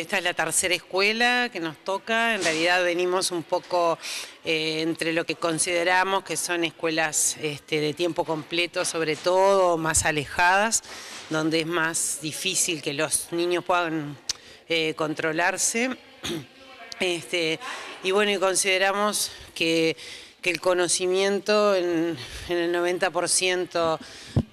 Esta es la tercera escuela que nos toca. En realidad venimos un poco eh, entre lo que consideramos que son escuelas este, de tiempo completo, sobre todo más alejadas, donde es más difícil que los niños puedan eh, controlarse. Este, y bueno, y consideramos que, el conocimiento en el 90%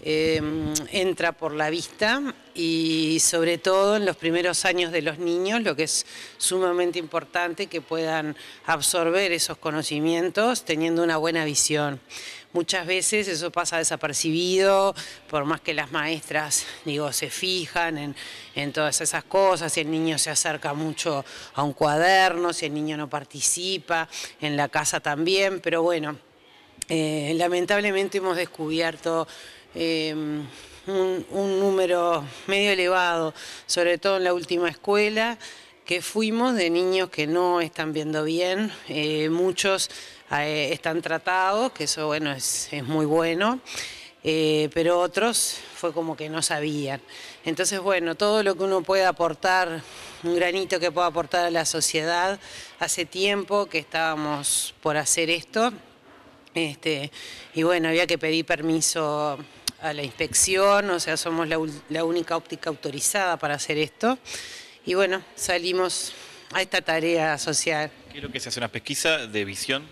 Em, entra por la vista y sobre todo en los primeros años de los niños, lo que es sumamente importante que puedan absorber esos conocimientos teniendo una buena visión. Muchas veces eso pasa desapercibido, por más que las maestras, digo, se fijan en, todas esas cosas, si el niño se acerca mucho a un cuaderno, si el niño no participa, en la casa también, pero bueno, eh, lamentablemente hemos descubierto Em, un, número medio elevado, sobre todo en la última escuela, que fuimos de niños que no están viendo bien, eh, muchos eh, están tratados, que eso bueno es, muy bueno, eh, pero otros fue como que no sabían. Entonces bueno, todo lo que uno puede aportar, un granito que pueda aportar a la sociedad, hace tiempo que estábamos por hacer esto, este, y bueno, había que pedir permiso a la inspección, o sea, somos la, única óptica autorizada para hacer esto. Y bueno, salimos a esta tarea social. ¿Qué es lo que se hace? ¿Una pesquisa de visión?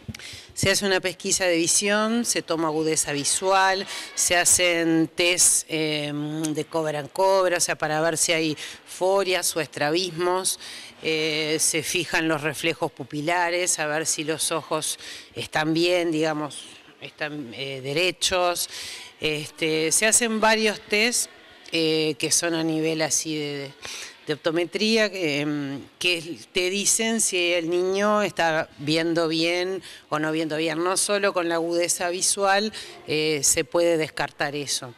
Se hace una pesquisa de visión, se toma agudeza visual, se hacen test em, de cobra en cobra, o sea, para ver si hay forias o estrabismos, eh, se fijan los reflejos pupilares, a ver si los ojos están bien, digamos, están eh, derechos, este, se hacen varios test eh, que son a nivel así de, optometría, em, que te dicen si el niño está viendo bien o no viendo bien. No solo con la agudeza visual eh, se puede descartar eso.